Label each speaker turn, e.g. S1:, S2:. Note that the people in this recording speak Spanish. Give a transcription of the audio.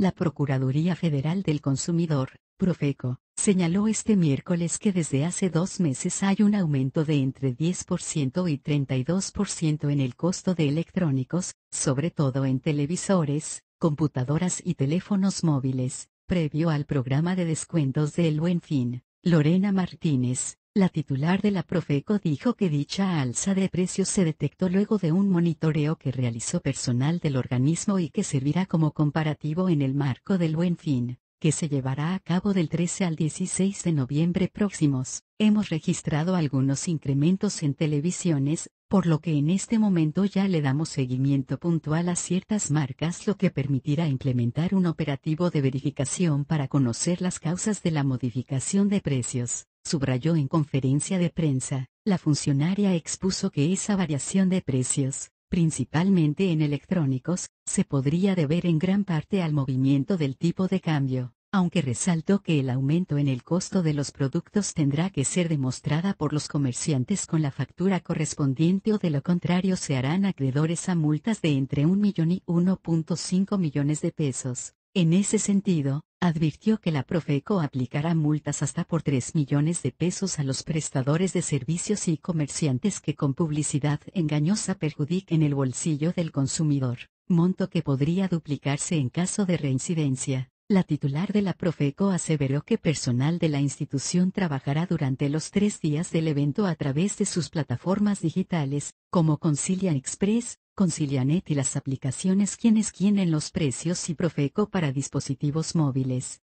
S1: La Procuraduría Federal del Consumidor, Profeco, señaló este miércoles que desde hace dos meses hay un aumento de entre 10% y 32% en el costo de electrónicos, sobre todo en televisores, computadoras y teléfonos móviles, previo al programa de descuentos del Buen Fin. Lorena Martínez, la titular de la Profeco dijo que dicha alza de precios se detectó luego de un monitoreo que realizó personal del organismo y que servirá como comparativo en el marco del Buen Fin, que se llevará a cabo del 13 al 16 de noviembre próximos. Hemos registrado algunos incrementos en televisiones, por lo que en este momento ya le damos seguimiento puntual a ciertas marcas, lo que permitirá implementar un operativo de verificación para conocer las causas de la modificación de precios subrayó en conferencia de prensa, la funcionaria expuso que esa variación de precios, principalmente en electrónicos, se podría deber en gran parte al movimiento del tipo de cambio, aunque resaltó que el aumento en el costo de los productos tendrá que ser demostrada por los comerciantes con la factura correspondiente o de lo contrario se harán acreedores a multas de entre 1 millón y 1.5 millones de pesos. En ese sentido, advirtió que la Profeco aplicará multas hasta por 3 millones de pesos a los prestadores de servicios y comerciantes que con publicidad engañosa perjudiquen el bolsillo del consumidor, monto que podría duplicarse en caso de reincidencia. La titular de la Profeco aseveró que personal de la institución trabajará durante los tres días del evento a través de sus plataformas digitales, como Concilia Express, Concilianet y las aplicaciones quienes quieren los precios y Profeco para dispositivos móviles.